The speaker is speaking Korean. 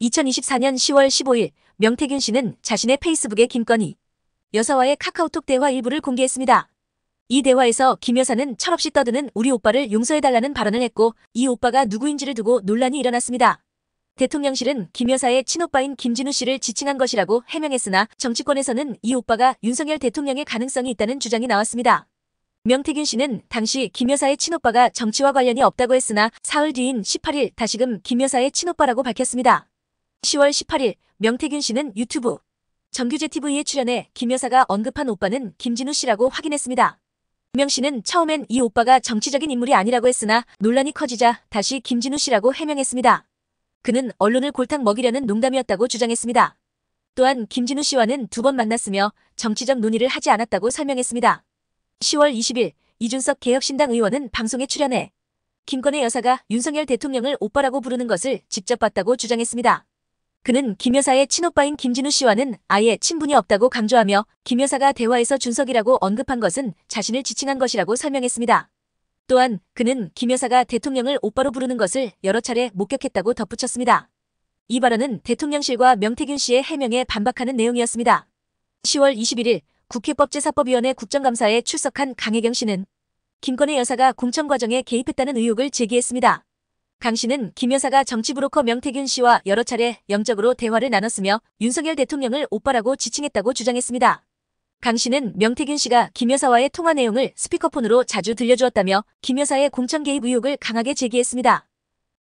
2024년 10월 15일 명태균 씨는 자신의 페이스북에 김건희 여사와의 카카오톡 대화 일부를 공개했습니다. 이 대화에서 김 여사는 철없이 떠드는 우리 오빠를 용서해달라는 발언을 했고 이 오빠가 누구인지를 두고 논란이 일어났습니다. 대통령실은 김 여사의 친오빠인 김진우 씨를 지칭한 것이라고 해명했으나 정치권에서는 이 오빠가 윤석열 대통령의 가능성이 있다는 주장이 나왔습니다. 명태균 씨는 당시 김 여사의 친오빠가 정치와 관련이 없다고 했으나 사흘 뒤인 18일 다시금 김 여사의 친오빠라고 밝혔습니다. 10월 18일 명태균 씨는 유튜브 정규제 TV에 출연해 김 여사가 언급한 오빠는 김진우 씨라고 확인했습니다. 명 씨는 처음엔 이 오빠가 정치적인 인물이 아니라고 했으나 논란이 커지자 다시 김진우 씨라고 해명했습니다. 그는 언론을 골탕 먹이려는 농담이었다고 주장했습니다. 또한 김진우 씨와는 두 번 만났으며 정치적 논의를 하지 않았다고 설명했습니다. 10월 20일 이준석 개혁신당 의원은 방송에 출연해 김건희 여사가 윤석열 대통령을 오빠라고 부르는 것을 직접 봤다고 주장했습니다. 그는 김 여사의 친오빠인 김진우 씨와는 아예 친분이 없다고 강조하며 김 여사가 대화에서 준석이라고 언급한 것은 자신을 지칭한 것이라고 설명했습니다. 또한 그는 김 여사가 대통령을 오빠로 부르는 것을 여러 차례 목격했다고 덧붙였습니다. 이 발언은 대통령실과 명태균 씨의 해명에 반박하는 내용이었습니다. 10월 21일 국회법제사법위원회 국정감사에 출석한 강혜경 씨는 김건희 여사가 공천 과정에 개입했다는 의혹을 제기했습니다. 강 씨는 김 여사가 정치브로커 명태균 씨와 여러 차례 영적으로 대화를 나눴으며 윤석열 대통령을 오빠라고 지칭했다고 주장했습니다. 강 씨는 명태균 씨가 김 여사와의 통화 내용을 스피커폰으로 자주 들려주었다며 김 여사의 공천 개입 의혹을 강하게 제기했습니다.